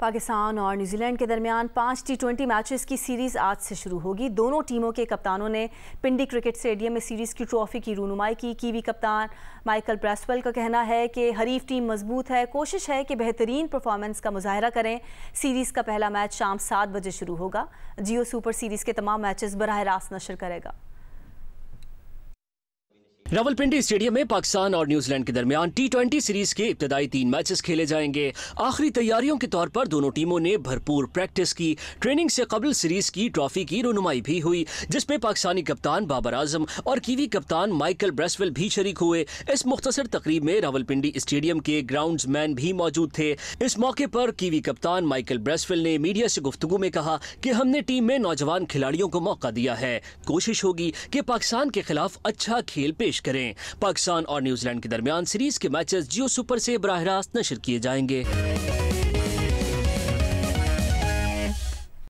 पाकिस्तान और न्यूजीलैंड के दरमियान पाँच टी ट्वेंटी मैचेस की सीरीज़ आज से शुरू होगी दोनों टीमों के कप्तानों ने पिंडी क्रिकेट स्टेडियम में सीरीज़ की ट्रॉफी की रूनुमाई की कीवी कप्तान माइकल ब्रेसवेल का कहना है कि हरीफ टीम मजबूत है कोशिश है कि बेहतरीन परफॉर्मेंस का मुजाहरा करें सीरीज़ का पहला मैच शाम सात बजे शुरू होगा जियो सुपर सीरीज़ के तमाम मैचेस बरह रास्त नशर करेगा रावलपिंडी स्टेडियम में पाकिस्तान और न्यूजीलैंड के दरमियान टी ट्वेंटी सीरीज के इब्तदाई तीन मैचेस खेले जाएंगे आखिरी तैयारियों के तौर पर दोनों टीमों ने भरपूर प्रैक्टिस की ट्रेनिंग से कबल सीरीज की ट्रॉफी की रोनुमाई भी हुई जिसमें पाकिस्तानी कप्तान बाबर आजम और कीवी कप्तान माइकल ब्रेसवेल भी शरीक हुए इस मुख्तर तकरीब में रावलपिंडी स्टेडियम के ग्राउंड मैन भी मौजूद थे इस मौके पर कीवी कप्तान माइकल ब्रेसवेल ने मीडिया से गुफ्तु में कहा कि हमने टीम में नौजवान खिलाड़ियों को मौका दिया है कोशिश होगी कि पाकिस्तान के खिलाफ अच्छा खेल पेश पेश करें पाकिस्तान और न्यूजीलैंड के दरमियान सीरीज के मैचेस जियो सुपर से बरह रास्त नशर किए जाएंगे